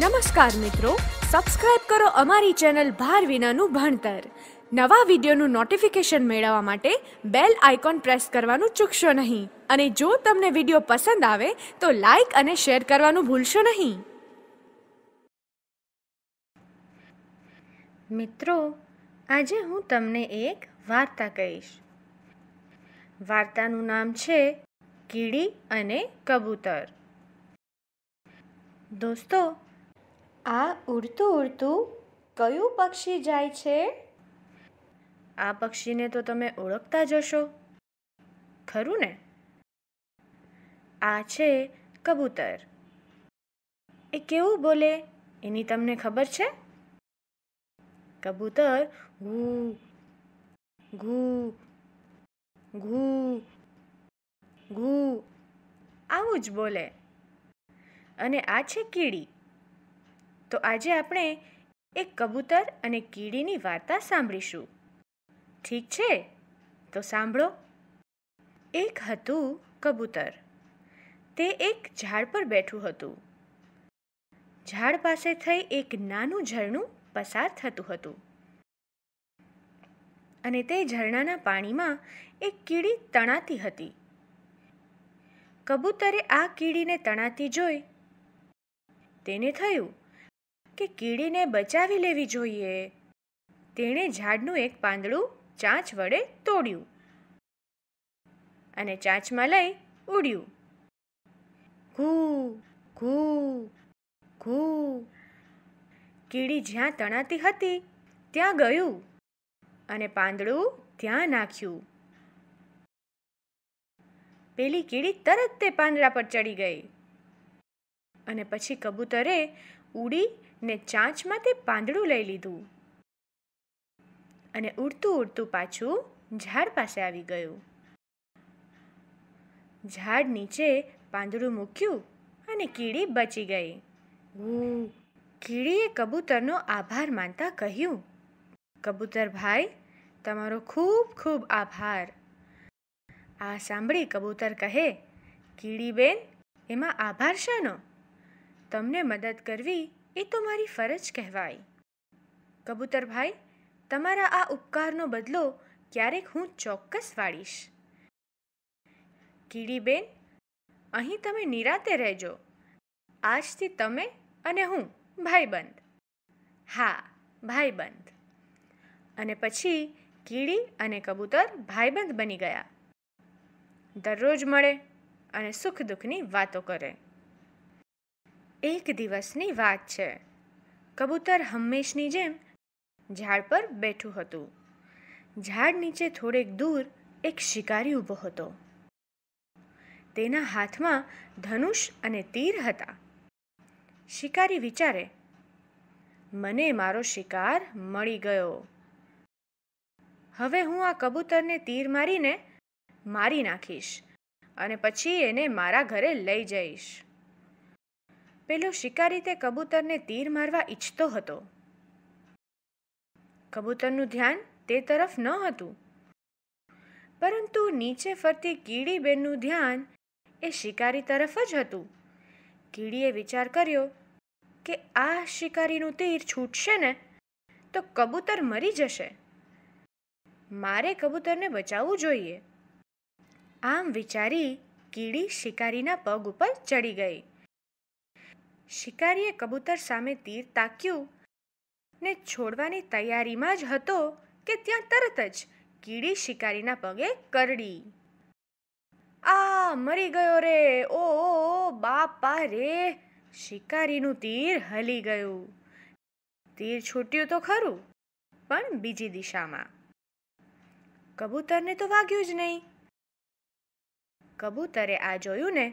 નમસ્કાર મિત્રો સબસ્ક્રાઇબ કરો અમારી ચેનલ ભાર વિનાનું ભણતર નવા વિડીયોનું નોટિફિકેશન મેળવવા માટે બેલ આઇકોન પ્રેસ કરવાનું ચૂકશો નહીં અને જો તમને વિડીયો પસંદ આવે તો લાઇક અને શેર કરવાનું ભૂલશો નહીં મિત્રો આજે હું તમને એક વાર્તા કહીશ વાર્તાનું નામ છે કીડી અને કબૂતર દોસ્તો આ ઉડતું ઉડતું કયું પક્ષી જાય છે આ પક્ષીને તો તમે ઓળખતા જશો ખરું ને આ છે કબૂતર એ કેવું બોલે એની તમને ખબર છે કબૂતર ઘુ ઘુ ઘુ ઘુ આવું જ બોલે અને આ છે કીડી તો આજે આપણે એક કબૂતર અને કીડીની વાર્તા સાંભળીશું ઠીક છે તો સાંભળો એક હતું કબૂતર તે એક ઝાડ પર બેઠું હતું ઝાડ પાસે થઈ એક નાનું ઝરણું પસાર થતું હતું અને તે ઝરણાના પાણીમાં એક કીડી તણાતી હતી કબૂતરે આ કીડીને તણાતી જોઈ તેને થયું કે કીડીને બચાવી લેવી જોઈએ તેણે ઝાડનું એક પાંદડું ચાંચ વડે તોડ્યું અને ચાંચમાં લઈ ઉડ્યું ઘૂ ઘૂ ઘૂ કીડી જ્યાં તણાતી હતી ત્યાં ગયું અને પાંદડું ત્યાં નાખ્યું પેલી કીડી તરત તે પાંદડા પર ચડી ગઈ અને પછી કબૂતરે ઉડીને ચાંચમાં તે પાંદડું લઈ લીધું અને ઉડતું ઉડતું પાછું ઝાડ પાસે આવી ગયું ઝાડ નીચે પાંદડું મૂક્યું અને કીડી બચી ગઈ હું કીડીએ કબૂતરનો આભાર માનતા કહ્યું કબૂતર ભાઈ તમારો ખૂબ ખૂબ આભાર આ સાંભળી કબૂતર કહે કીડી બેન એમાં આભાર શાનો તમને મદદ કરવી એ તો મારી ફરજ કહેવાય કબૂતરભાઈ તમારા આ ઉપકારનો બદલો ક્યારેક હું ચોક્કસ વાળીશ કીડીબેન અહીં તમે નિરાતે રહેજો આજથી તમે અને હું ભાઈબંધ હા ભાઈબંધ અને પછી કીડી અને કબૂતર ભાઈબંધ બની ગયા દરરોજ મળે અને સુખ દુઃખની વાતો કરે એક દિવસની વાત છે કબૂતર હંમેશની જેમ ઝાડ પર બેઠું હતું ઝાડ નીચે થોડેક દૂર એક શિકારી ઊભો હતો તેના હાથમાં ધનુષ અને તીર હતા શિકારી વિચારે મને મારો શિકાર મળી ગયો હવે હું આ કબૂતરને તીર મારીને મારી નાખીશ અને પછી એને મારા ઘરે લઈ જઈશ પેલો શિકારી તે કબૂતરને તીર મારવા ઈચ્છતો હતો કબૂતરનું ધ્યાન તે તરફ ન હતું પરંતુ નીચે ફરતી કીડી બેનનું ધ્યાન એ શિકારી તરફ જ હતું કીડીએ વિચાર કર્યો કે આ શિકારીનું તીર છૂટશે ને તો કબૂતર મરી જશે મારે કબૂતરને બચાવવું જોઈએ આમ વિચારી કીડી શિકારીના પગ ઉપર ચડી ગઈ શિકારીએ કબૂતર સામે તીર તાક્યું ને છોડવાની તૈયારીમાં જ હતો કે ત્યાં તરત જ કીડી શિકારીના પગે કરડી આ મરી ગયો રે ઓ બાપા રે શિકારીનું તીર હલી ગયું તીર છૂટ્યું તો ખરું પણ બીજી દિશામાં કબૂતરને તો વાગ્યું જ નહીં કબૂતરે આ જોયું ને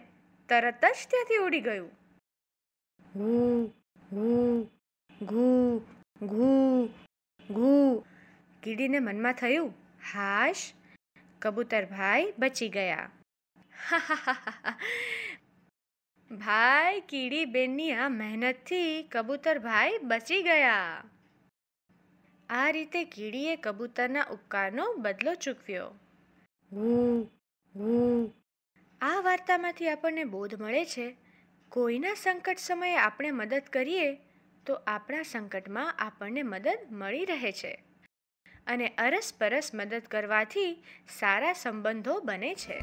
તરત જ ત્યાંથી ઉડી ગયું હું ઘુ ઘુ ઘુ ઘૂ કીડીને મનમાં થયું હાશ કબૂતરભાઈ બચી ગયા ભાઈ કીડી બેનની આ મહેનતથી કબૂતરભાઈ બચી ગયા આ રીતે કીડીએ કબૂતરના ઉપકારનો બદલો ચૂકવ્યો આ વાર્તામાંથી આપણને બોધ મળે છે કોઈના સંકટ સમયે આપણે મદદ કરીએ તો આપણા સંકટમાં આપણને મદદ મળી રહે છે અને અરસપરસ મદદ કરવાથી સારા સંબંધો બને છે